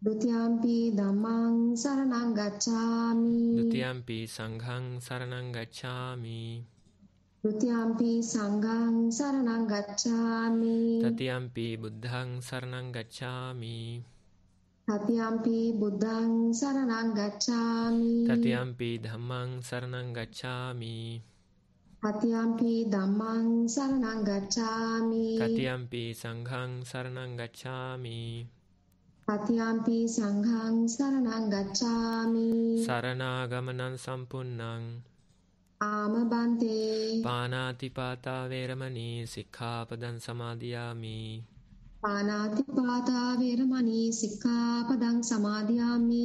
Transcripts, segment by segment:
දුතියම්පි ධම්මං සරණං ගච්ඡාමි ဒုတိယံ පි සංඝං සරණං ගච්ඡාමි ဒုတိယံ පි සංඝං සරණං ගච්ඡාමි တတိယံ පි බුද්ධං සරණං ගච්ඡාමි තතියම්පි බුද්ධං සරණං ගච්ඡාමි တတိယံ පි ධම්මං සරණං ගච්ඡාමි තතියම්පි ධම්මං සරණං ගච්ඡාමි တတိယံ පි සංඝං සරණං ගච්ඡාමි පතියම්පි සංඝං සරණං ගච්ඡාමි සරණාගමනං සම්පුන්නං ආමබන්තේ පානාතිපාතා වේරමණී සික්ඛාපදං සමාදියාමි පානාතිපාතා වේරමණී සික්ඛාපදං සමාදියාමි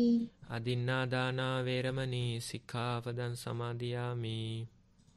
අදින්නාදානා වේරමණී සික්ඛාපදං සමාදියාමි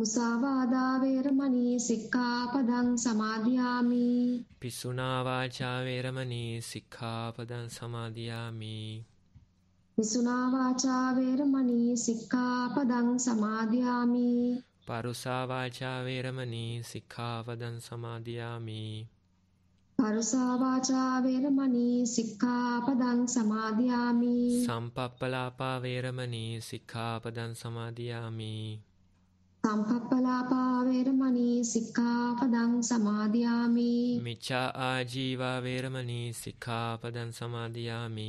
මුසාවාදා වේරමණී සික්ඛාපදං සමාදියාමි පිසුනා වාචා වේරමණී සික්ඛාපදං සමාදියාමි පිසුනා වාචා වේරමණී සික්ඛාපදං සමාදියාමි පරුසා වාචා වේරමණී සික්ඛාපදං සමාදියාමි පරුසා වාචා වේරමණී සික්ඛාපදං සමාදියාමි සම්පප්පලාපා වේරමණී සික්ඛාපදං සමාදියාමි සම්පප්පලාපා වේරමණී සික්ඛාපදං සමාදියාමි මිච්ඡා ආජීවා වේරමණී සික්ඛාපදං සමාදියාමි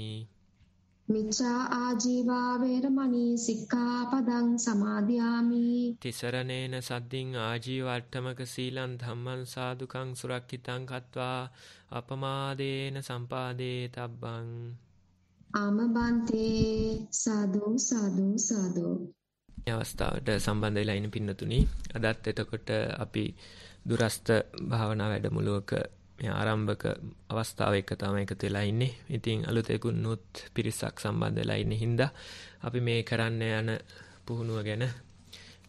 මිච්ඡා ආජීවා වේරමණී සික්ඛාපදං සමාදියාමි තිසරණේන සද්දින් ආජීවට්ඨමක සීලං ධම්මං සාදුකං සුරක්ෂිතං කତ୍වා අපමාදේන සම්පාදේ තබ්බං ආමබන්තේ සාදු සාදු සාදු අවස්ථාවට සම්බන්ධ වෙලා ඉන්න පින්නතුනි අදත් එතකොට අපි දුරස්ත භාවනා වැඩමුළුවක මේ ආරම්භක අවස්ථාව එක තමයි එකතු වෙලා ඉන්නේ. ඉතින් අලුතෙකුත් නුත් පිරිසක් සම්බන්ධ වෙලා ඉන්නේ හින්දා අපි මේ කරන්න යන පුහුණුව ගැන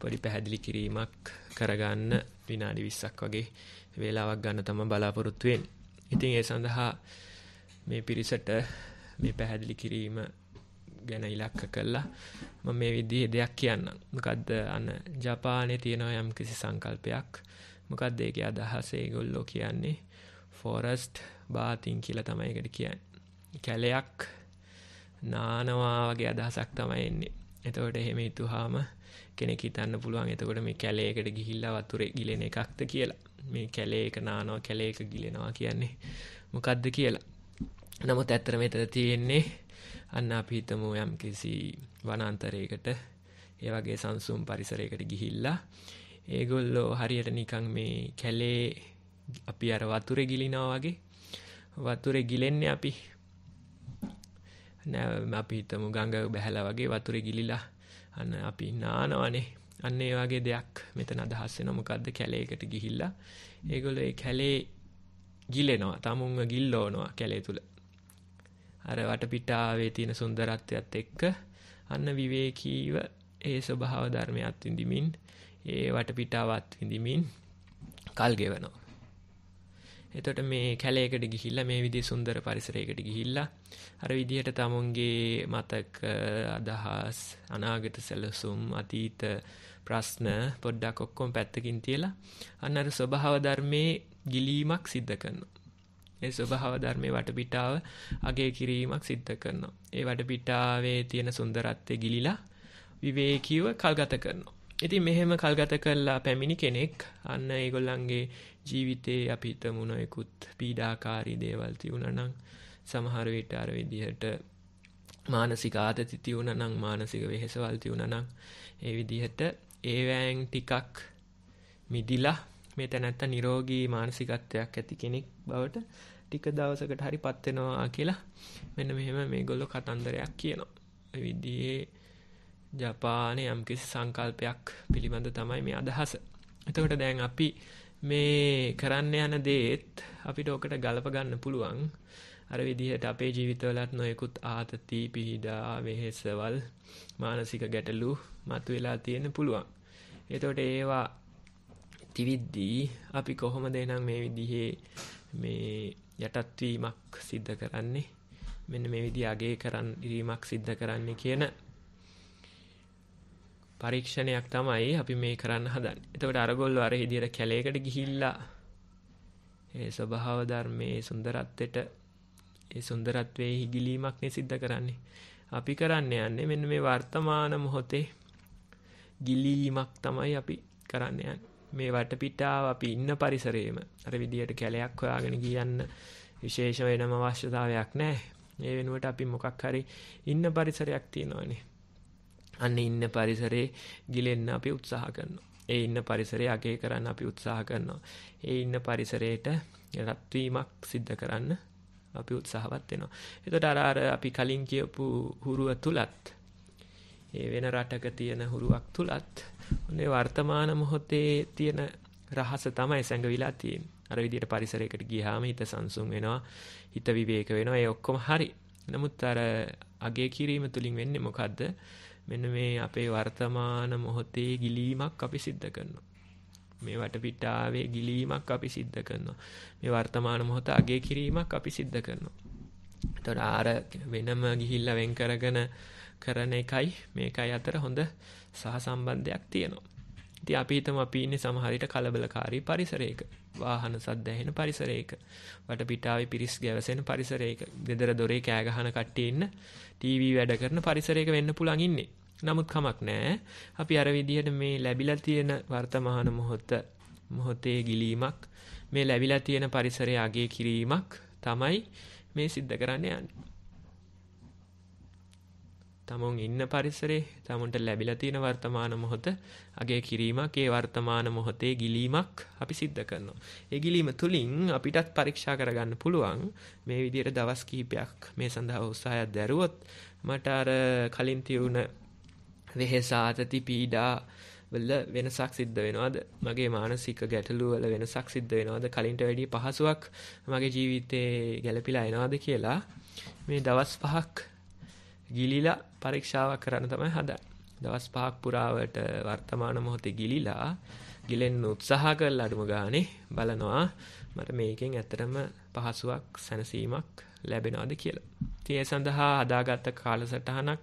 පොඩි පැහැදිලි කිරීමක් කරගන්න විනාඩි 20ක් වගේ වේලාවක් ගන්න තමයි බලාපොරොත්තු වෙන්නේ. ඉතින් ඒ සඳහා මේ පිරිසට මේ පැහැදිලි කිරීම ගැන ඉලක්ක කළා මම මේ විදිහේ දෙයක් කියන්නම්. මොකද්ද අන ජපානයේ තියෙන යම්කිසි සංකල්පයක්. මොකද්ද ඒකේ අදහස ඒගොල්ලෝ කියන්නේ ෆොරස්ට් බාතින් කියලා තමයි ඒකට කියන්නේ. කැලයක් නානවා වගේ අදහසක් තමයි එන්නේ. එතකොට එහෙම හිතුවාම කෙනෙක් හිතන්න පුළුවන් එතකොට මේ කැලේකට ගිහිල්ලා වතුරේ ගිලෙන එකක්ද කියලා. මේ කැලේක නානවා කැලේක ගිලෙනවා කියන්නේ මොකද්ද කියලා. නමුත් ඇත්තට මෙතන තියෙන්නේ අන්න අපි හිතමු යම් කිසි වනාන්තරයකට ඒ වගේ සංසුම් පරිසරයකට ගිහිල්ලා ඒගොල්ලෝ හරියට නිකං මේ කැලේ අපි අර වතුරෙ ගිලිනවා වගේ වතුරෙ ගිලෙන්නේ අපි නෑ අපි හිතමු ගඟ බැහැල වගේ වතුරෙ ගිලිලා අන්න අපි නානවනේ අන්න ඒ වගේ දෙයක් මෙතන අදහස් වෙන මොකද්ද කැලේකට ගිහිල්ලා ඒගොල්ලෝ ඒ කැලේ ගිලෙනවා තමුන්ව ගිල්ලවනවා කැලේ තුල අර වටපිටාවේ තියෙන සුන්දරත්වයත් එක්ක අන්න විවේකීව ඒ ස්වභාව ධර්මයත් විඳිමින් ඒ වටපිටාවත් විඳිමින් කල් ගෙවනවා. එතකොට මේ කැලේකට ගිහිල්ලා මේ විදිහේ සුන්දර පරිසරයකට ගිහිල්ලා අර විදිහට තමුන්ගේ මතක අදහස් අනාගත සැලසුම් අතීත ප්‍රශ්න පොඩ්ඩක් ඔක්කොම පැත්තකින් තියලා අන්න අර ස්වභාව ධර්මයේ ගිලීමක් සිද්ධ කරනවා. ඒ ස්වභාව ධර්මයේ වටපිටාව අගය කිරීමක් සිද්ධ කරනවා. ඒ වටපිටාවේ තියෙන සුන්දරත්වය ගිලිලා විවේකීව කල්ගත කරනවා. ඉතින් මෙහෙම කල්ගත කරලා පැමිණි කෙනෙක් අන්න ඒගොල්ලන්ගේ ජීවිතේ අපි හිතමු නොයෙකුත් පීඩාකාරී දේවල් තියුණා නම් සමහර විට අර විදිහට මානසික ආතති තියුණා නම් මානසික වෙහෙසවල් තියුණා නම් ඒ විදිහට ඒවෑන් ටිකක් මිදිලා මේ තැනැත්තා නිරෝගී මානසිකත්වයක් ඇති කෙනෙක් බවට ටික දවසකට හරි පත් වෙනවා කියලා මෙන්න මෙහෙම මේගොල්ලෝ කතන්දරයක් කියනවා. ඒ විදිහේ ජපානයේ යම්කිසි සංකල්පයක් පිළිබඳ තමයි මේ අදහස. එතකොට දැන් අපි මේ කරන්න යන දේත් අපිට ඕකට ගලප ගන්න පුළුවන්. අර විදිහට අපේ ජීවිතවලත් නොයෙකුත් ආතති පිහිඩා වෙහෙසවල් මානසික ගැටලු මතුවෙලා තියෙන පුළුවන්. එතකොට ඒවා තිවිද්දී අපි කොහොමද එනම් මේ විදිහේ මේ යටත්වීමක් සිද්ධ කරන්නේ මෙන්න මේ විදි අගේ කරන්න ඉරීමක් සිද්ධ කරන්න කියන පරීක්ෂණයක් තමයි අපි මේ කරන්න හදන් එතකට අරගොල්ල අර හිදිර කැලේකට ගිහිල්ලා ඒ ස්වභාව ධර්මයේ සුන්දරත්වයට ඒ සුන්දරත්වයේ හිගිලීමක්නේ සිද්ධ කරන්නේ අපි කරන්න යන්නේ මෙන්න මේ වර්තමාන මොහොතේ ගිලීමක් තමයි අපි කරන්න යන්නේ මේ වටපිටාව අපි ඉන්න පරිසරයේම අර විදියට කැලයක් හොයාගෙන ගියන්න විශේෂ වෙනම අවශ්‍යතාවයක් නැහැ. ඒ වෙනුවට අපි මොකක් හරි ඉන්න පරිසරයක් තියෙනවනේ. අන්න ඉන්න පරිසරේ ගිලෙන්න අපි උත්සාහ කරනවා. ඒ ඉන්න පරිසරය අගය කරන්න අපි උත්සාහ කරනවා. ඒ ඉන්න පරිසරයට රත්වීමක් සිද්ධ කරන්න අපි උත්සාහවත් වෙනවා. එතකොට අර අපි කලින් කියපු හුරුව තුලත් ඒ වෙන රටක තියෙන හුරුවක් තුලත් ඔන්නේ වර්තමාන මොහොතේ තියෙන රහස තමයි සැඟවිලා තියෙන්නේ. අර විදියට පරිසරයකට ගියාම හිත සංසුන් වෙනවා, හිත විවේක වෙනවා. ඒ ඔක්කොම හරි. නමුත් අර අගේ කිරීම තුලින් වෙන්නේ මොකද්ද? මෙන්න මේ අපේ වර්තමාන මොහොතේ ගිලීමක් අපි සිද්ධ කරනවා. මේ වටපිටාවේ ගිලීමක් අපි සිද්ධ කරනවා. මේ වර්තමාන මොහොත අගේ කිරීමක් අපි සිද්ධ කරනවා. එතකොට ආර වෙනම ගිහිල්ලා වෙන් කරගෙන කරන එකයි මේකයි අතර හොඳ සහ සම්බන්ධයක් තියෙනවා. ඉති අපිහිතම අපිඉන්න සමහරිට කලබලකාරී පරිසරයක වාහන සද්දැහෙන පරිසරයක වට පිටාව පිරිස් ගැවසෙන පරිසරයක දෙදර දොරේ කෑගහන කට්ටඉන්න ටීවී වැඩ කරන පරිසරයක වෙන්න පුළඟඉන්නේ. නමුත් කමක් නෑ අපි අරවිදිහට මේ ලැබිල තියෙන වර්තමාන මොහොත්ත මොහොතේ ගිලීමක් මේ ලැබිලා තියෙන පරිසරය අගේ කිරීමක් තමයි මේ සිද්ධ කරන්න යන්නේ. තමුන් ඉන්න පරිසරේ තමුන්ට ලැබිලා තියෙන වර්තමාන මොහොත අගේ කිරීමක් ඒ වර්තමාන මොහොතේ ගිලීමක් අපි සිද්ධ කරනවා. ඒ ගිලීම තුලින් අපිටත් පරීක්ෂා කරගන්න පුළුවන් මේ විදිහට දවස් කිහිපයක් මේ සඳහා උත්සාහයක් දැරුවොත් මට අර කලින් තියුණ වෙහෙස ආතති පීඩා වල වෙනසක් සිද්ධ වෙනවද මගේ මානසික ගැටලු වල වෙනසක් සිද්ධ වෙනවද කලින්ට වැඩිය පහසුවක් මගේ ජීවිතේ ගැළපිලා එනවද කියලා මේ දවස් පහක් ගිලිලා පරීක්ෂාවක් කරන්න තමයි හදන්නේ. දවස් පහක් පුරාවට වර්තමාන මොහොතේ ගිලිලා ගිලෙන්න උත්සාහ කරලා අඩුම ගානේ බලනවා මට මේකෙන් ඇත්තටම පහසුවක් සැනසීමක් ලැබෙනවද කියලා. ඉතින් ඒ සඳහා හදාගත්ත කාලසටහනක්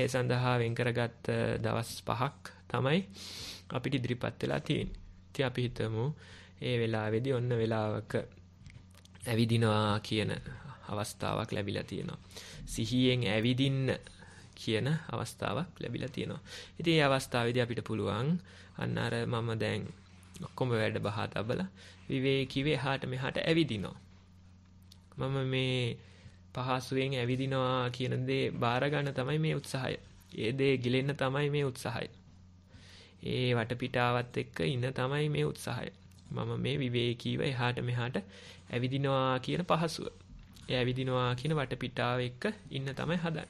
ඒ සඳහා වෙන් කරගත්ත දවස් පහක් තමයි අපිට ඉදිරිපත් වෙලා තියෙන්නේ. ඉතින් අපි හිතමු ඒ වෙලාවේදී ඔන්න වෙලාවක ඇවිදිනවා කියන අවස්ථාවක් ලැබිලා තියෙනවා. සිහියෙන් ඇවිදින්න කියන අවස්ථාවක් ලැබිලා තියෙනවා. ඉතින් මේ අවස්ථාවේදී අපිට පුළුවන් අන්න අර මම දැන් ඔක්කොම වැඩ බහා තබලා විවේකීව එහාට මෙහාට ඇවිදිනවා. මම මේ පහසුවෙන් ඇවිදිනවා කියන දේ බාර ගන්න තමයි මේ උත්සාහය. ඒ දේ ගිලෙන්න තමයි මේ උත්සාහය. ඒ වටපිටාවත් එක්ක ඉන්න තමයි මේ උත්සාහය. මම මේ විවේකීව එහාට මෙහාට ඇවිදිනවා කියන පහසුව. ඇවිදිනවා කියන වටපිටාව එක්ක ඉන්න තමයි හදන්නේ.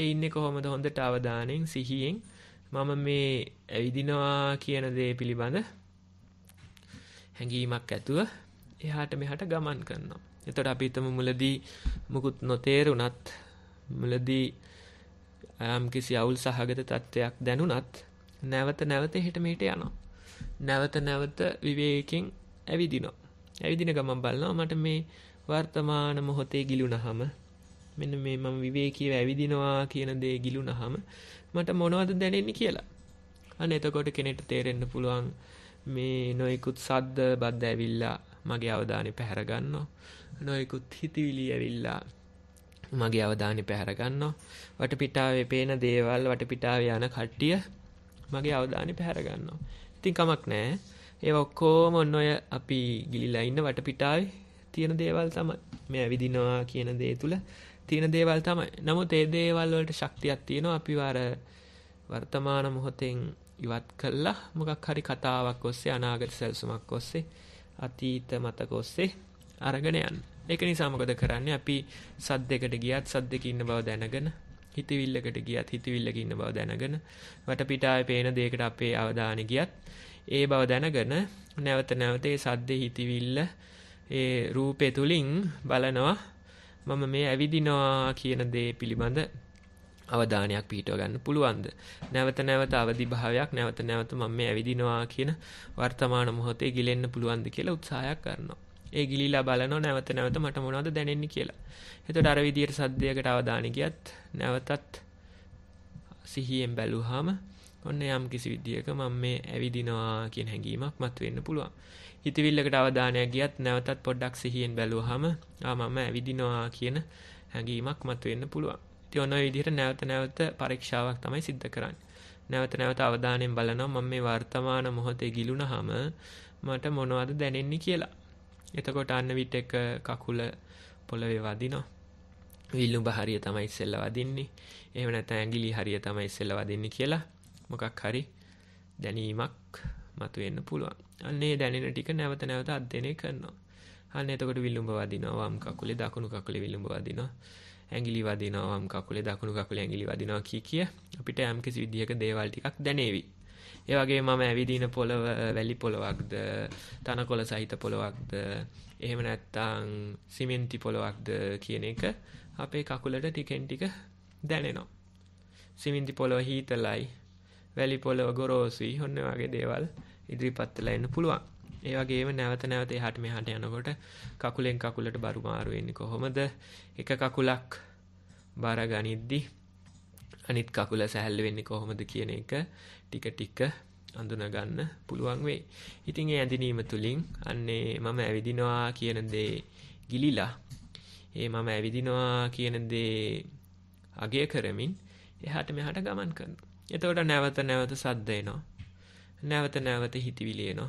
ඒ ඉන්නේ කොහොමද හොඳට අවධානයෙන් සිහියෙන් මම මේ ඇවිදිනවා කියන දේ පිළිබඳ හැඟීමක් ඇතුව එහාට මෙහාට ගමන් කරනවා. එතකොට අපි හිතමු මුලදී මුකුත් නොතේරුණත් මුලදී යම් කිසි අවුල් සහගත තත්ත්වයක් දැනුණත් නැවත නැවත එහෙට මෙහෙට යනවා. නැවත නැවත විවේකයෙන් ඇවිදිනවා. ඇවිදින ගමන් බලනවා මට මේ වර්තමාන මොහොතේ ගිලුණහම මෙන්න මේ මම විවේකීව ඇවිදිනවා කියන දේ ගිලුණහම මට මොනවද දැනෙන්නේ කියලා. අන්න එතකොට කෙනෙක්ට තේරෙන්න පුළුවන් මේ නොයෙකුත් සද්ද බද්ද ඇවිල්ලා මගේ අවධානය පැහැරගන්නවා. නොයෙකුත් හිතවිලි ඇවිල්ලා මගේ අවධානය පැහැරගන්නවා. වටපිටාවේ පේන දේවල් වටපිටාවේ යන කට්ටිය මගේ අවධානය පැහැරගන්නවා. ඉතින් කමක් නැහැ. ඒ ඔක්කොම ඔන්න ඔය අපි ගිලිලා ඉන්න වටපිටාවේ තියෙන දේවල් තමයි මේ ඇවිදිනවා කියන දේ තුල තියෙන දේවල් තමයි. නමුත් ඒ දේවල් වලට ශක්තියක් තියෙනවා අපි වර වර්තමාන මොහොතෙන් ඉවත් කළා මොකක් හරි කතාවක් ඔස්සේ අනාගත සැලසුමක් ඔස්සේ අතීත මතක ඔස්සේ අරගෙන යන්න. ඒක නිසා මොකද කරන්නේ අපි සද්දයකට ගියත් සද්දක ඉන්න බව දැනගෙන හිතවිල්ලකට ගියත් හිතවිල්ලක ඉන්න බව දැනගෙන වටපිටාවේ පේන දෙයකට අපේ අවධානය ගියත් ඒ බව දැනගෙන නැවත නැවත ඒ සද්දේ හිතවිල්ල ඒ රූපය තුලින් බලනවා මම මේ ඇවිදිනවා කියන දේ පිළිබඳ අවධානයක් පිහිටව ගන්න පුළුවන්ද නැවත නැවත අවදි භාවයක් නැවත නැවත මම මේ ඇවිදිනවා කියන වර්තමාන මොහොතේ ගිලෙන්න පුළුවන්ද කියලා උත්සාහයක් කරනවා ඒ ගිලිලා බලනවා නැවත නැවත මට මොනවද දැනෙන්නේ කියලා එතකොට අර විදියට සද්දයකට අවධානය ගියත් නැවතත් සිහියෙන් බැලුවාම ඔන්න යම් කිසි විදිියක මම මේ ඇවිදිනවා කියෙන් හැඟීමක් මත් වෙන්න පුළුවන් හිතවිල්ලකට අවධානයක් ගියත් නැවතත් පොඩ්ඩක් සිහියෙන් බැලූ හම මම ඇවිදිනවා කියන හැඟීමක් මත් වෙන්න පුළුවන් තියොන විදිහට නැවත නැවත පරීක්ෂාවක් තමයි සිද්ධ කරන්න නැවත නැවත අවධානයෙන් බලනම් මම මේ වර්තමාන මොහොතේ ගිලුණ හම මට මොනවද දැනෙන්නේ කියලා එතකොට අන්න විට එක කකුල පොළවේ වදිනවා විල්ලු බහරිය තමයි ඉස්සෙල්ල වදින්නේ එහෙම නැත ඇගිලි හරිය තමයි ඉස්සෙල්ල වදින්නේ කියලා මොකක් හරි දැනීමක් මතුවෙන්න පුළුවන් අන්නේ දැනෙන ටික නැවත නැවත අධ්‍යයනය කරනවා අන්න එතකොට විල්ලුඹ වදිනවා වම් කකුලේ දකුණු කකුලේ විල්ලුඹ වදිනවා ඇඟිලි වදිනවා වම් කකුලේ දකුණු කකුලේ ඇඟිලි වදිනවා කිය කිය අපිට යම් කිසි විදිහක දේවල් ටිකක් දැනේවි. ඒ වගේ මම ඇවිදින පොළව වැලි පොළවක්ද තනකොළ සහිත පොළවක්ද එහෙම නැත්තම් සිමෙන්ති පොළවක්ද කියන එක අපේ කකුලට ටිකෙන් ටික දැනෙනවා. සිමෙන්ති පොළව හීතලයි වැලි පොළව ගොරෝසුයි හොන්න වගේ දේවල් ඉදිරිපත් වෙලා එන්න පුළුවන්. ඒ වගේම නැවත නැවත එහාට මෙහාට යනකොට කකුලෙන් කකුලට බරු මාරු වෙන්නේ කොහොමද? එක කකුලක් බර ගනිද්දී අනිත් කකුල සැහැල්ලු වෙන්නේ කොහොමද කියන එක ටික ටික අඳුනගන්න පුළුවන් වෙයි. ඉතින් ඒ ඇඳිනීම තුලින් අන්නේ මම ඇවිදිනවා කියන දේ ගිලිලා ඒ මම ඇවිදිනවා කියන දේ අගය කරමින් එහාට මෙහාට ගමන් කරනවා. එතවට නැවත නැවත සද්දේනවා. නැවත නැවත හිතිවිලියනවා.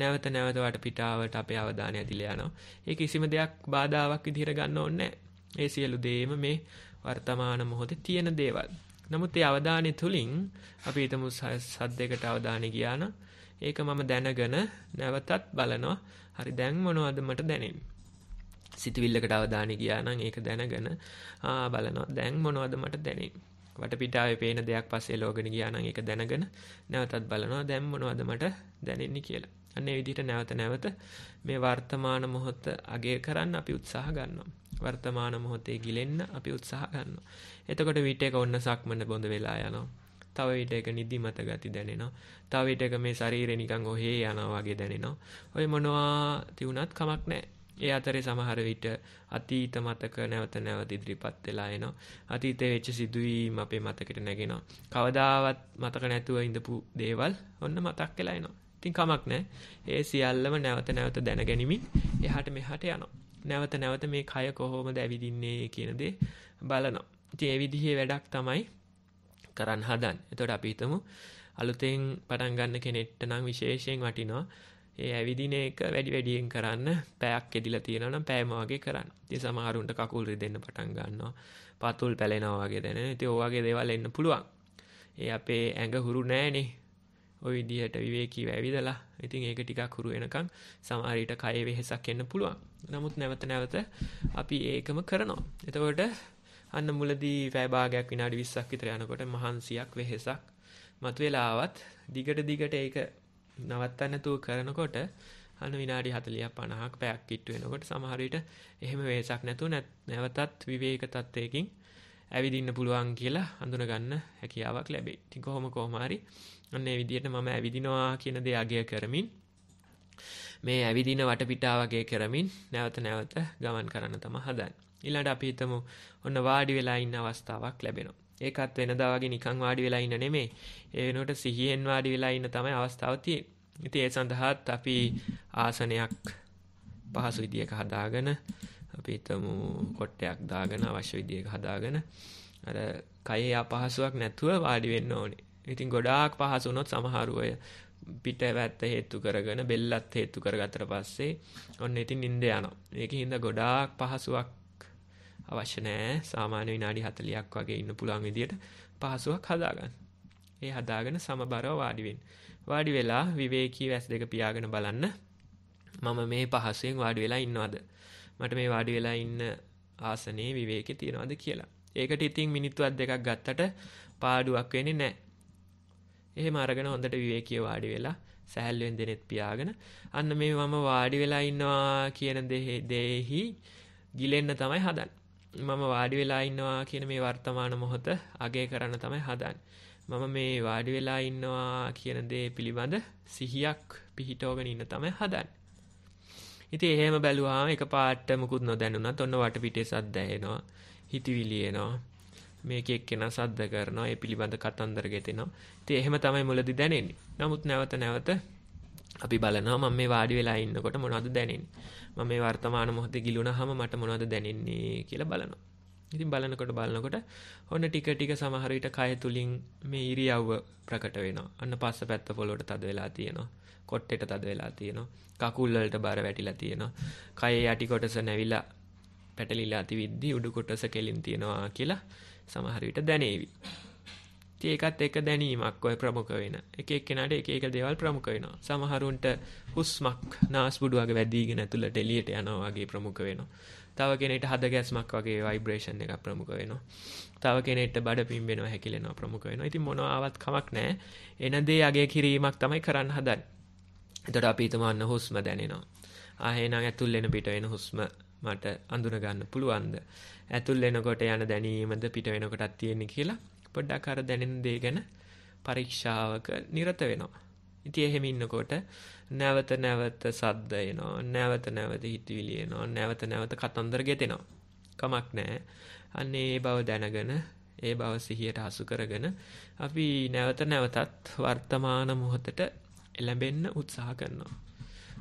නැවත නැවතවට පිටාවට අපේ අවධානය ඇතිලයානවා. ඒ කිසිම දෙයක් බාධාවක් විදිහර ගන්න ඕන්න ඒ සියලු දේම මේ වර්තමාන මොහොතේ තියෙන දේවල්. නමුත් ඒ අවධානය තුළින් අපි හිතමු සද්දයකට අවධානය ගියාන ඒක මම දැනගෙන නැවතත් බලනවා හරි දැන් මොනවද මට දැනෙන්නේ. සිතවිල්ලකට අවධානය ගියානම් ඒක දැනගෙන ආ බලනවා දැන් මොනවද මට දැනෙන්නේ. වටපිටාවේ පේන දෙයක් පස්සේ ලෝගෙන ගියා නම් ඒක දැනගෙන නැවතත් බලනවා දැන් මොනවද මට දැනෙන්නේ කියලා. අන්න ඒ විදිහට නැවත නැවත මේ වර්තමාන මොහොත අගය කරන්න අපි උත්සාහ ගන්නවා. වර්තමාන මොහොතේ ගිලෙන්න අපි උත්සාහ ගන්නවා. එතකොට විට එක ඔන්න සක්මන බොඳ වෙලා යනවා. තව විට එක නිදිමත ගති දැනෙනවා. තව විට එක මේ ශරීරේ නිකන් ඔහේ යනවා වගේ දැනෙනවා. ඔය මොනවා තියුණත් කමක් නැහැ. ඒ අතරේ සමහර විට අතීත මතක නැවත නැවත ඉදිරිපත් වෙලා එනවා. අතීතයේ වෙච්ච සිදුවීම් අපේ මතකෙට නැගෙනවා. කවදාවත් මතක නැතුව ඉඳපු දේවල් ඔන්න මතක් වෙලා එනවා. ඉතින් කමක් නැහැ. ඒ සියල්ලම නැවත නැවත දැනගැනිමින් එහාට මෙහාට යනවා. නැවත නැවත මේ කය කොහොමද ඇවිදින්නේ කියන දේ බලනවා. ඉතින් ඒ විදිහේ වැඩක් තමයි කරන්න හදන්නේ. එතකොට අපි හිතමු අලුතෙන් පටන් ගන්න කෙනෙක්ට නම් විශේෂයෙන් වටිනවා. ඒ ඇවිදින එක වැඩි වැඩියෙන් කරන්න පෑයක් එදිලා තියෙනවා නම් පෑම වගේ කරන්න. ඉතින් සමහරුන්ට කකුල් රිදෙන්න පටන් ගන්නවා. පතුල් පැලෙනවා වගේ දැනෙන. ඉතින් ඔය වගේ දේවල් එන්න පුළුවන්. ඒ අපේ ඇඟ හුරු නෑනේ. ওই විදිහට විවේකීව ඇවිදලා. ඉතින් ඒක ටිකක් හුරු වෙනකන් සමහර විට කය වෙහෙසක් එන්න පුළුවන්. නමුත් නැවත නැවත අපි ඒකම කරනවා. එතකොට අන්න මුලදී පැය භාගයක් විනාඩි 20ක් විතර යනකොට මහන්සියක් වෙහෙසක් මතුවලා ආවත් දිගට දිගට ඒක නවත්තන්න නැතුව කරනකොට අන්න විනාඩි 40ක් 50ක් පැයක් කිට්ටු වෙනකොට සමහර විට එහෙම වෙහසක් නැතුව නැවතත් විවේක තත්ත්වයකින් ඇවිදින්න පුළුවන් කියලා හඳුන ගන්න හැකියාවක් ලැබෙයි. ඉතින් කොහොම කොහම හරි අන්න ඒ විදිහට මම ඇවිදිනවා කියන දේ අගය කරමින් මේ ඇවිදින වටපිටාව වගේ කරමින් නැවත නැවත ගමන් කරන්න තමයි හදන්නේ. ඊළඟට අපි හිතමු ඔන්න වාඩි වෙලා ඉන්න අවස්ථාවක් ලැබෙනවා. ඒකත් වෙනදා වගේ නිකන් වාඩි වෙලා ඉන්න නෙමෙයි. ඒ වෙනුවට සිහියෙන් වාඩි වෙලා ඉන්න තමයි අවස්ථාව තියෙන්නේ. ඉතින් ඒ සඳහාත් අපි ආසනයක් පහසු විදියක හදාගෙන අපි හිතමු කොට්ටයක් දාගෙන අවශ්‍ය විදියක හදාගෙන අර කයේ අපහසුයක් නැතුව වාඩි වෙන්න ඕනේ. ඉතින් ගොඩාක් පහසු වුණොත් සමහරු අය පිට වැත්ත හේතු කරගෙන බෙල්ලත් හේතු කරගත්තට පස්සේ ඔන්න ඉතින් නිින්ද යනවා. ඒකින් හින්දා ගොඩාක් පහසුවක් අවශ්‍ය නෑ සාමාන්‍ය විනාඩි 40ක් වගේ ඉන්න පුළුවන් විදියට පහසුවක් හදාගන්න. ඒ හදාගෙන සමබරව වාඩි වෙන්න. වාඩි වෙලා විවේකී වැස් දෙක පියාගෙන බලන්න. මම මේ පහසුවෙන් වාඩි වෙලා ඉන්නවද? මට මේ වාඩි වෙලා ඉන්න ආසනයේ විවේකේ තියනවද කියලා. ඒකට ඉතින් මිනිත්තුවක් දෙකක් ගත්තට පාඩුවක් වෙන්නේ නැහැ. එහෙම අරගෙන හොඳට විවේකීව වාඩි වෙලා සැහැල්ලුවෙන් දෙනෙත් පියාගෙන අන්න මේ මම වාඩි වෙලා ඉන්නවා කියන දෙහි ගිලෙන්න තමයි හදන්නේ. මම වාඩි වෙලා ඉන්නවා කියන මේ වර්තමාන මොහොත අගේ කරන්න තමයි හදන්. මම මේ වාඩි වෙලා ඉන්නවා කියන දේ පිළිබඳ සිහියක් පිහිටෝගෙන ඉන්න තමයි හදන්. ඉති එහෙම බැලුවාම එක පාට මුකුත් නොදැනුනත් ඔන්න වට පිටේ සද්දයනවා හිතිවිලියනවා මේක එක්කෙන සද්ද කරනවා ඒ පිළිබඳ කතන්දර ගෙතෙනවා ඉතින් එහෙම තමයි මුලදි දැනෙන්නේ නමුත් නැවත නැවත අපි බලනවා මම මේ වාඩි වෙලා ඉන්නකොට මොනවද දැනෙන්නේ මම මේ වර්තමාන මොහොතේ ගිලුණාම මට මොනවද දැනෙන්නේ කියලා බලනවා ඉතින් බලනකොට බලනකොට ඔන්න ටික ටික සමහර විට කය තුලින් මේ ඉරියව්ව ප්‍රකට වෙනවා. අන්න පස්ස පැත්ත පොළොවට තද වෙලා තියෙනවා. කොට්ටෙට තද වෙලා තියෙනවා. කකුල් වලට බර වැටිලා තියෙනවා. කය යටි කොටස නැවිලා පැටලිලා තිවිද්දි උඩු කොටස කෙලින් තියෙනවා කියලා සමහර විට දැනේවි. ඒකත් එක දැනීමක් ඔය ප්‍රමුඛ වෙන. එක එක්කෙනාට එක එක දේවල් ප්‍රමුඛ වෙනවා. සමහරුන්ට හුස්මක් නාස්පුඩු වගේ වැඩිගෙන ඇතුළට එළියට යනවා වගේ ප්‍රමුඛ වෙනවා. තව කෙනෙක්ට හද ගැස්මක් වගේ ভাইබ්‍රේෂන් එකක් ප්‍රමුඛ වෙනවා. තව කෙනෙක්ට බඩ පිම්බෙනවා හැකිලෙනවා ප්‍රමුඛ වෙනවා. ඉතින් මොනවාවත් කමක් නැහැ. එන දේ අගය කිරීමක් තමයි කරන්න හදන්නේ. එතකොට අපි හිතමු අන්න හුස්ම දැනෙනවා. ආයෙ නම් ඇතුල් වෙන පිට වෙන හුස්ම මට අඳුන ගන්න පුළුවන්ද ඇතුල් වෙනකොට යන දැනීමද පිට වෙනකොටත් තියෙන්නේ කියලා පොඩ්ඩක් අර දැනෙන දේ ගැන පරීක්ෂාවක නිරත වෙනවා ඉතින් එහෙම ඉන්නකොට නැවත නැවත සද්ද එනවා නැවත නැවත හිතවිලි එනවා නැවත නැවත කතන්දර ගෙතෙනවා කමක් නැහැ අන්නේ ඒ බව දැනගෙන ඒ බව සිහියට හසු කරගෙන අපි නැවත නැවතත් වර්තමාන මොහොතට එළඹෙන්න උත්සාහ කරනවා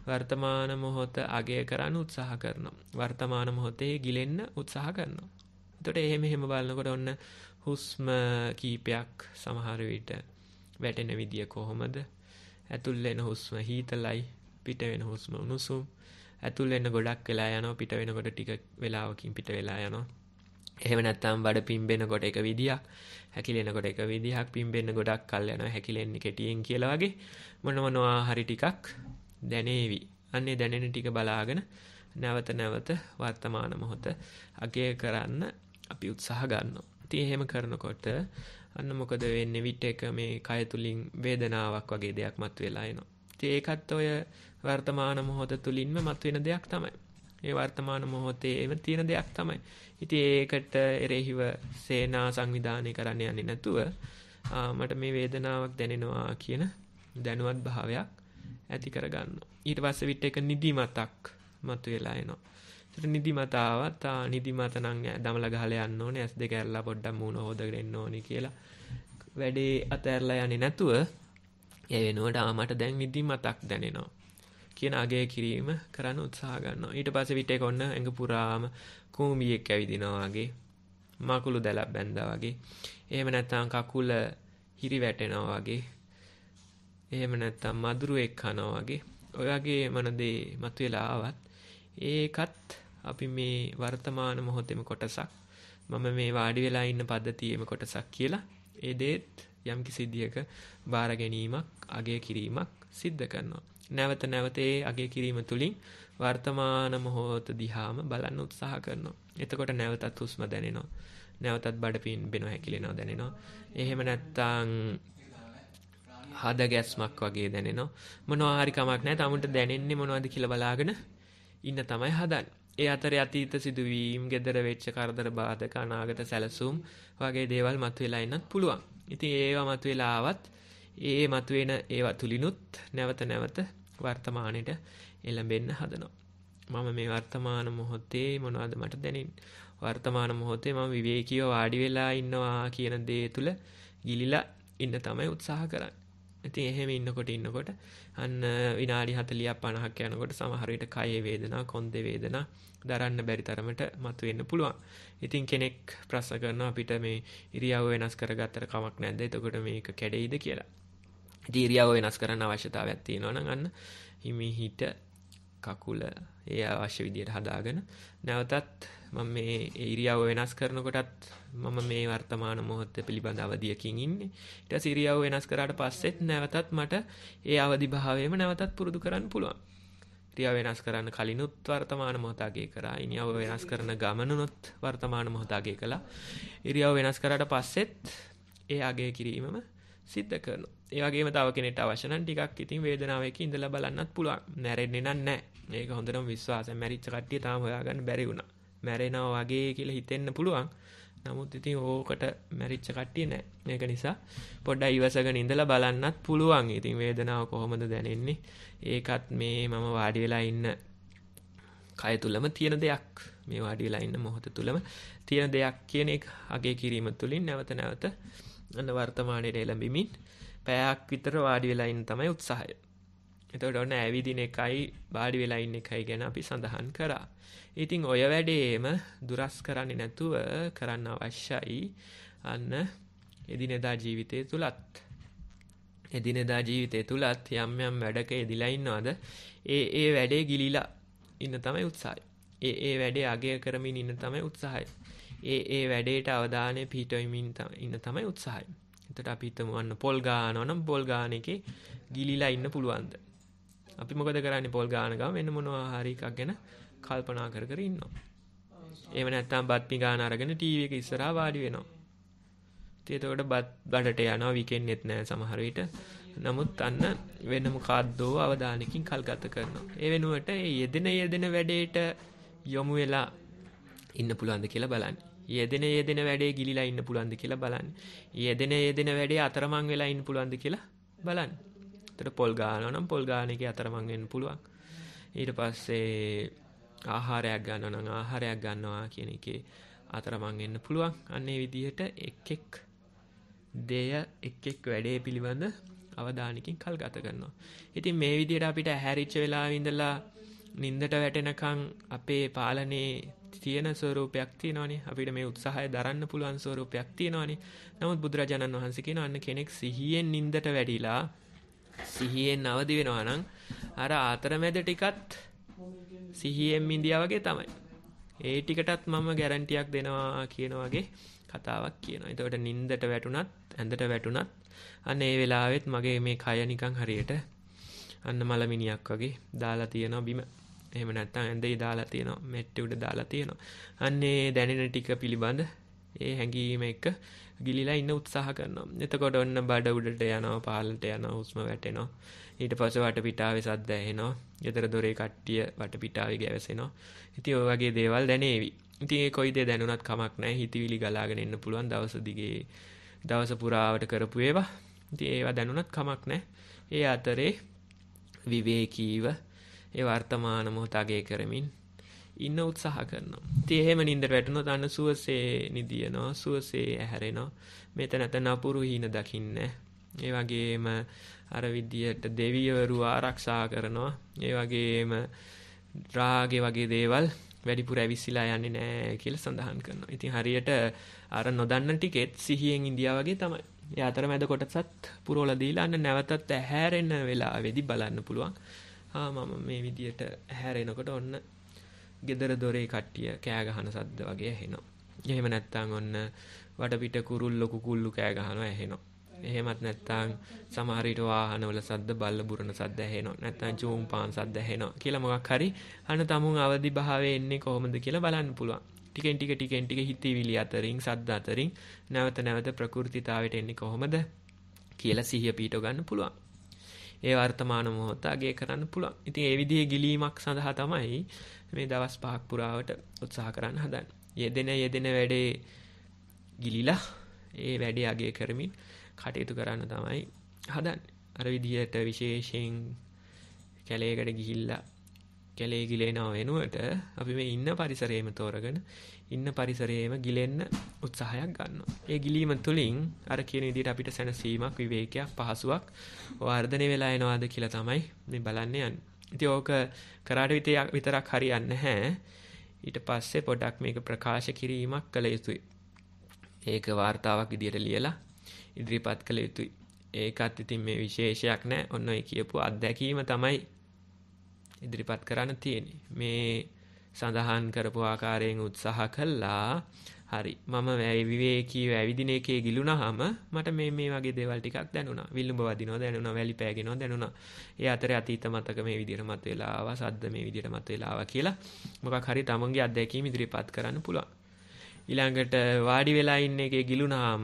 වර්තමාන මොහොත අගය කරන්න උත්සාහ කරනවා. වර්තමාන මොහොතේ ගිලෙන්න උත්සාහ කරනවා. එතට එහෙම හෙම බලන්නකොට ඔන්න හුස්ම කීපයක් සමහරවිට වැටෙන විදිිය කොහොමද ඇතුල් එෙන හුස්ම හීතලයි පිට වෙන හුස්ම උණුසුම් ඇතුල් එන්න ගොඩක් වෙලා යන පිට වෙනකොට ටික වෙලාවකින් පිට වෙලා යනවා එහෙම නැත්තම් බඩ පිම්බෙන කොට එක විදිහක් හැකිලෙනකොට එක විදිහක් පිම්බෙන්න ගොඩක් කල් යනවා හැකිලෙන්නේ කෙටියෙන් කියලා වගේ මොනවනවා හරි ටිකක් දැනේවි. අන්නේ දැනෙන ටික බලාගෙන නැවත නැවත වර්තමාන මොහොත අගය කරන්න අපි උත්සාහ ගන්නවා. ඉතින් එහෙම කරනකොට අන්න මොකද වෙන්නේ විට එක මේ කය තුලින් වේදනාවක් වගේ දෙයක් මතුවලා එනවා. ඉතින් ඒකත් ඔය වර්තමාන මොහොත තුලින්ම මතුවෙන දෙයක් තමයි. ඒ වර්තමාන මොහොතේම තියෙන දෙයක් තමයි. ඉතින් ඒකට එරෙහිව සේනා සංවිධානය කරන්න යන්නේ නැතුව මට මේ වේදනාවක් දැනෙනවා කියන දැනුවත් භාවයක් ඇති කරගන්න. ඊට පස්ස විට එක නිදිමතක් මතු වෙලා එනවා. තට නිදිමතාවත් නිදිමතනං දමල ගහල යන්න ඕන ඇස් දෙක ඇල්ල පොඩ්ඩම් මුණ හෝදගරෙන්න්න ඕනි කියලා වැඩේ අතඇරලා යනෙ නැතුව ඒ වෙනුවට ආමට දැන් නිදිමතක් දැනෙනවා. කියන අගේ කිරීම කරන්න උත්සාගන්න ඊට පස විටේ කොන්න ඇඟ පුරාම කූමියෙක් ඇවිදිනවාගේ මකුළු දැලක් බැන්ද වගේ එහෙම නැත්තාන් කකුල හිරි වැටෙනවාගේ එහෙම නැත්තම් මදුරුවෙක් කනවා වගේ ඔයගේ මනදේ මතුවෙලා ආවත් ඒකත් අපි මේ වර්තමාන මොහොතෙම කොටසක් මම මේ වාඩි වෙලා ඉන්න පද්ධතියෙම කොටසක් කියලා ඒ දේත් යම්කි සිද්ධියක බාරගැනීමක් අගේ කිරීමක් සිද්ධ කරනවා. නැවත නැවතේ අගේ කිරීම තුළින් වර්තමාන මොහෝත දිහාම බලන්න උත්සාහ කරනවා. එතකොට නැවතත් හුස්ම දැනෙනවා. නැවතත් බඩපින් බෙන හැකිලෙනවා දැනෙනවා. එහෙම නැත්තං හද ගැස්මක් වගේ දැනෙනවා මොනවා හරිකමක් නෑ තමුන්ට දැනෙන්නේ මොනවද කියලා බලාගෙන ඉන්න තමයි හදන් ඒ අතර අතීත සිදුවීම් ගෙදර වෙච්ච කරදර බාධක අනාගත සැලසුම් වගේ දේවල් මතුවෙලා එන්නත් පුළුවන් ඉතින් ඒවා මතුවෙලාවත් ඒ මතුවෙන ඒවා තුලිනුත් නැවත නැවත වර්තමානයට එළඹෙන්න හදනවා මම මේ වර්තමාන මොහොතේ මොනවද මට දැනින් වර්තමාන මොහොතේ මම විවේකීව වාඩි වෙලා ඉන්නවා කියන දේ තුළ ගිලිලා ඉන්න තමයි උත්සාහ කරන්න ඉතින් එහෙම ඉන්නකොට ඉන්නකොට අන්න විනාඩි 40ක් 50ක් යනකොට සමහර විට කයේ වේදනා, කොන්දේ වේදනා දරන්න බැරි තරමට මතුවෙන්න පුළුවන්. ඉතින් කෙනෙක් ප්‍රශ්න කරනවා අපිට මේ ඉරියව්ව වෙනස් කරගත්තට කමක් නැද්ද? එතකොට මේක කැඩෙයිද කියලා. ඉතින් ඉරියව්ව වෙනස් කරන්න අවශ්‍යතාවයක් තියෙනවා නම් අන්න හිමිහිට කකුල ඒ අවශ්‍ය විදියට හදාගෙන නැවතත් මම මේ ඉරියාව වෙනස් කරනකොටත් මම මේ වර්තමාන මොහොත්ත පිළිබඳ අවධියකින් ඉන්නේ ඉට සිරියාව වෙනස් කරාට පස්සෙත් නැවතත් මට ඒ අවධි භාවයම නැවතත් පුරුදු කරන්න පුළුවන් ක්‍රියාව වෙනස් කරන්න කලිනුත් වර්තමාන මොහොතාගේ කරා ඉනිියාව වෙනස් කරන ගමනනොත් වර්තමාන මොහොතාගේ කලා ඉරියාව වෙනස් කරට පස්සෙත් ඒ අගේ කිරීමම සිද්ධ කරන ඒගේ තාව කෙනෙට අවශන ටිකක් ඉතින් වේදනාවක ඉඳල බලන්නත් පුළුවන් නැරෙන්නේ නන්නෑ ඒක හොඳටම විශ්වාසයෙන් මැරිච්ච කට්ටිය තාම හොයාගන්න බැරි වුණා. මැරෙනවා වගේ කියලා හිතෙන්න පුළුවන්. නමුත් ඉතින් ඕකට මැරිච්ච කට්ටිය නෑ. ඒක නිසා පොඩ්ඩක් ඉවසගෙන ඉඳලා බලන්නත් පුළුවන්. ඉතින් වේදනාව කොහොමද දැනෙන්නේ? ඒකත් මේ මම වාඩි වෙලා ඉන්න කය තුලම තියෙන දෙයක්. මේ වාඩි වෙලා ඉන්න මොහොත තුලම තියෙන දෙයක් කියන එක අගේ කිරීම තුලින් නැවත නැවත අන්න වර්තමානයේ එළඹෙමින් පැයක් විතර වාඩි වෙලා ඉන්න තමයි උත්සාහය. එතට ඔන්න ඇවිදින එකයි බාඩි වෙලායින්න එකයි ගැන අපි සඳහන් කරා. ඉතිං ඔය වැඩේම දුරස් කරන්නේ නැතුව කරන්න අවශ්‍යයි අන්න එදිනෙදා ජීවිතය තුළත්. එදිනෙදා ජීවිතය තුළත් යම් යම් වැඩක එදිලයින්නවාද ඒ ඒ වැඩේ ගිලිලා ඉන්න තමයි උත්සායි. ඒ ඒ වැඩේ අගේ කරමින් ඉන්න තමයි උත්සාහයි. ඒ ඒ වැඩේට අවධානය පිහිටොයිමින් ඉන්න තමයි උත්සාහයි. එතට අපිතමුවන්න පොල් ගානවනම් පොල් ගාන එක ගිලිලා ඉන්න පුළුවන්ද. අපි මොකද කරන්නේ පොල් ගාන ගාම වෙන මොනවා හරි එකක් ගැන කල්පනා කර කර ඉන්නවා. එහෙම නැත්නම් බත් පිඟාන අරගෙන ටීවී එක ඉස්සරහා වාඩි වෙනවා. ඉතින් එතකොට බත් බඩට යනවා විකෙන්නෙත් නැහැ සමහර විට. නමුත් අන්න වෙන මොකද්දෝ අවධානයකින් කල්ගත කරනවා. ඒ වෙනුවට ඒ යෙදෙන යෙදෙන වැඩේට යොමු වෙලා ඉන්න පුළුවන්ද කියලා බලන්න. යෙදෙන යෙදෙන වැඩේ ගිලිලා ඉන්න පුළුවන්ද කියලා බලන්න. යෙදෙන යෙදෙන වැඩේ අතරමං වෙලා ඉන්න පුළුවන්ද කියලා බලන්න. තර පොල් ගානනම් පොල් ගානක අතරමංගෙන් පුළුවන් ඊට පස්සේ ආහාරයක් ගන්න නම් ආහාරයක් ගන්නවා කියන එක අතරමං එන්න පුළුවන් අන්නේ විදිහට එක් එක් දෙය එක් එක් වැඩේ පිළිබඳ අවධානකින් කල් ගත කරනවා ඉතින් මේ විදිහට අපිට හැරිච්ච වෙලා ඉඳලා නින්දට වැටෙනකං අපේ පාලනයේ තියෙන ස්වරූපයක් තියෙනවානේ අපිට මේ උත්සාහය දරන්න පුළුවන් ස්වරූපයක් තියෙනවානේ නමුත් බුදුරජාණන් වහන්සේ කියන අන්න කෙනෙක් සිහියෙන් නින්දට වැඩිලා සිහියෙන් අවදි වෙනවා නම් අර ආතරමැද ටිකත් සිහියෙන් ඉන්දියා වගේ තමයි. ඒ ටිකටත් මම ගැරන්ටියක් දෙනවා කියන වගේ කතාවක් කියනවා. එතකොට නින්දට වැටුණත් ඇඳට වැටුණත් අන්න ඒ වෙලාවෙත් මගේ මේ කය නිකන් හරියට අන්න මලමිනියක් වගේ දාලා තියෙනවා බිම. එහෙම නැත්නම් ඇඳේ දාලා තියෙනවා, මෙට්ටේ උඩ දාලා තියෙනවා. අන්න ඒ දැනෙන ටික පිළිබඳ ඒ හැඟීම එක ගිලිලා ඉන්න උත්සාහ කරනවා එතකොට ඔන්න බඩ උඩට යනවා පාලට යනවා හුස්ම වැටෙනවා ඊට පස්සේ වටපිටාවේ සද්ද ඇහෙනවා ගෙදර දොරේ කට්ටිය වටපිටාවේ ගැවසෙනවා ඉතින් ඔය වගේ දේවල් දැනේවි ඉතින් ඒ කොයි දේ දැනුණත් කමක් නැහැ හිතවිලි ගලාගෙන එන්න පුළුවන් දවස දිගේ දවස පුරාවට කරපු ඒවා ඉතින් ඒවා දැනුණත් කමක් නැහැ ඒ අතරේ විවේකීව ඒ වර්තමාන මොහොත අගය කරමින් ඉන්න උත්සාහ කරනවා. ඉතින් එහෙම නින්දට වැටුණොත් අන්න සුවසේ නිදියනවා, සුවසේ ඇහැරෙනවා. මෙතන නැත නපුරු හීන දකින්න. ඒ වගේම අර විදියට දෙවියවරු ආරක්ෂා කරනවා. ඒ වගේම රාගේ වගේ දේවල් වැඩිපුර ඇවිස්සලා යන්නේ නැහැ කියලා සඳහන් කරනවා. ඉතින් හරියට අර නොදන්න ටිකෙත් සිහියෙන් ඉන්දියා වගේ තමයි. ඒ අතරමැද කොටසත් පුරවලා දීලා අන්න නැවතත් ඇහැරෙන වෙලාවේදී බලන්න පුළුවන්. ආ මම මේ විදියට ඇහැරෙනකොට ඔන්න gedara dore කට්ටිය කෑ ගහන සද්ද වගේ ඇහෙනවා. එහෙම නැත්නම් ඔන්න වටපිට කුරුල්ලෝ කුකුල්ලු කෑ ගහනවා ඇහෙනවා. එහෙමත් නැත්නම් සමහර විට වාහනවල සද්ද බල්ල බුරන සද්ද ඇහෙනවා. නැත්නම් චූම් පාන් සද්ද ඇහෙනවා. කියලා මොකක් හරි අන තමුන් අවදි භාවයේ එන්නේ කොහොමද කියලා බලන්න පුළුවන්. ටිකෙන් ටික ටිකෙන් ටික හිතවිලි අතරින් සද්ද අතරින් නැවත නැවත ප්‍රකෘතිතාවයට එන්නේ කොහොමද කියලා සිහිය පීට ගන්න පුළුවන්. ඒ වර්තමාන මොහොත අගේ කරන්න පුළුවන්. ඉතින් ඒ විදිහේ ගිලීමක් සඳහා තමයි මේ දවස් පහක් පුරාවට උත්සාහ කරන්න හදන්නේ. යෙදෙන යෙදෙන වැඩේ ගිලිලා ඒ වැඩේ අගේ කරමින් කටයුතු කරන්න තමයි හදන්නේ. අර විදිහට විශේෂයෙන් කැලේකට ගිහිල්ලා කැලේ ගිලෙනව වෙනුවට අපි මේ ඉන්න පරිසරයේම තෝරගෙන ඉන්න පරිසරයේම ගිලෙන්න උත්සාහයක් ගන්නවා. ඒ ගිලීම තුලින් අර කියන විදිහට අපිට සැනසීමක්, විවේකයක්, පහසුවක් වර්ධනය වෙලා එනවාද කියලා තමයි මේ බලන්න යන්නේ. ඉතින් ඕක කරාට විතරක් හරියන්නේ නැහැ. ඊට පස්සේ පොඩක් මේක ප්‍රකාශ කිරීමක් කළ යුතුයි. ඒක වාර්තාවක් විදියට ලියලා ඉදිරිපත් කළ යුතුයි. ඒකත් ඉතින් මේ විශේෂයක් නෑ. ඔන්න ඔය කියපු අත්දැකීම තමයි ඉදිරිපත් කරන්න තියෙන්නේ. මේ සඳහන් කරපු ආකාරයෙන් උත්සාහ කළා. හරි. මම විවේකීව ඇවිදින එකේ ගිලුණාම මට මේ මේ වගේ දේවල් ටිකක් දැනුණා. විලුඹ වදිනවා දැනුණා, වැලි පෑගෙනවා දැනුණා. ඒ අතරේ අතීත මතක මේ විදිහට මත වෙලා ආවා, සද්ද මේ විදිහට මත වෙලා ආවා කියලා මොකක් හරි තමන්ගේ අත්දැකීම් ඉදිරිපත් කරන්න පුළුවන්. ඊළඟට වාඩි වෙලා ඉන්න එකේ ගිලුණාම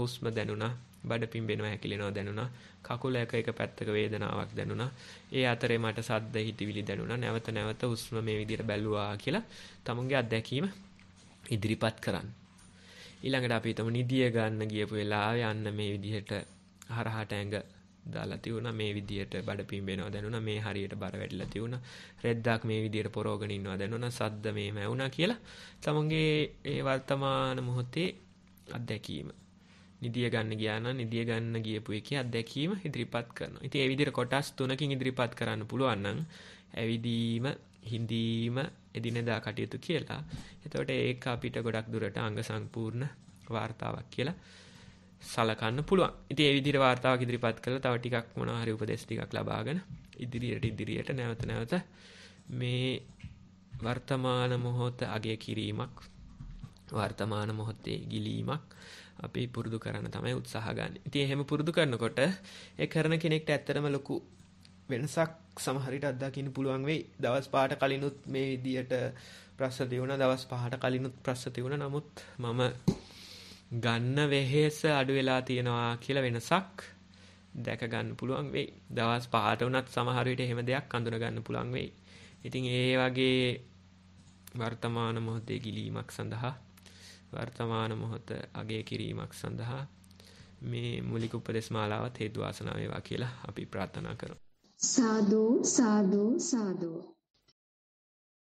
හුස්ම දැනුණා බඩ පිම්බෙනවා හැකිලෙනවා දැනුණා. කකුල එක එක පැත්තක වේදනාවක් දැනුණා. ඒ අතරේ මට සද්ද හිතවිලි දැනුණා. නැවත නැවත හුස්ම මේ විදිහට බැලුවා කියලා තමුන්ගේ අත්දැකීම ඉදිරිපත් කරන්න. ඊළඟට අපි හිතමු නිදිය ගන්න ගියපු වෙලාවේ අන්න මේ විදිහට හරහාට ඇඟ දාලා තියුණා මේ විදියට බඩ පිම්බෙනවා දැනුණා මේ හරියට බර වැටිලා තියුණා රෙද්දක් මේ විදියට පොරෝගෙන ඉන්නවා දැනුණා සද්ද මේ මැවුණා කියලා තමන්ගේ ඒ වර්තමාන මොහොතේ අත්දැකීම නිදිය ගන්න ගියා නම් නිදිය ගන්න ගියපු එකේ අත්දැකීම ඉදිරිපත් කරනවා. ඉතින් ඒ විදිහට කොටස් තුනකින් ඉදිරිපත් කරන්න පුළුවන් නම් ඇවිදීම, හිඳීම, එදිනෙදා කටයුතු කියලා. එතකොට ඒක අපිට ගොඩක් දුරට අංග සම්පූර්ණ වார்த்தාවක් කියලා සලකන්න පුළුවන්. ඉතින් ඒ විදිහට වார்த்தාවක් ඉදිරිපත් කරලා තව ටිකක් මොනවා හරි උපදේශ ටිකක් ලබාගෙන ඉදිරියට ඉදිරියට නැවත නැවත මේ වර්තමාන මොහොත අගය කිරීමක් වර්තමාන මොහොතේ ගිලීමක් අපි පුරුදු කරන්න තමයි උත්සාහ ගන්න. ඉතින් එහෙම පුරුදු කරනකොට ඒ කරන කෙනෙක්ට ඇත්තටම ලොකු වෙනසක් සමහරට අත්දකින්න පුළුවන් වෙයි. දවස් පහට කලිනුත් මේ විදියට ප්‍රශ්න තියුණා, දවස් පහට කලිනුත් ප්‍රශ්න තියුණා. නමුත් මම ගන්න වෙහෙස අඩු වෙලා තියෙනවා කියලා වෙනසක් දැක ගන්න පුළුවන් වෙයි. දවස් පහට වුණත් සමහර විට එහෙම දෙයක් අඳුන ගන්න පුළුවන් වෙයි. ඉතින් ඒ වගේ වර්තමාන මොහොතේ ගිලීමක් සඳහා වර්තමාන මොහොත අගය කිරීමක් සඳහා මේ මූලික උපදේශ මාලාවත් හේතු වාසනා වේවා කියලා අපි ප්‍රාර්ථනා කරමු. සාදු සාදු සාදු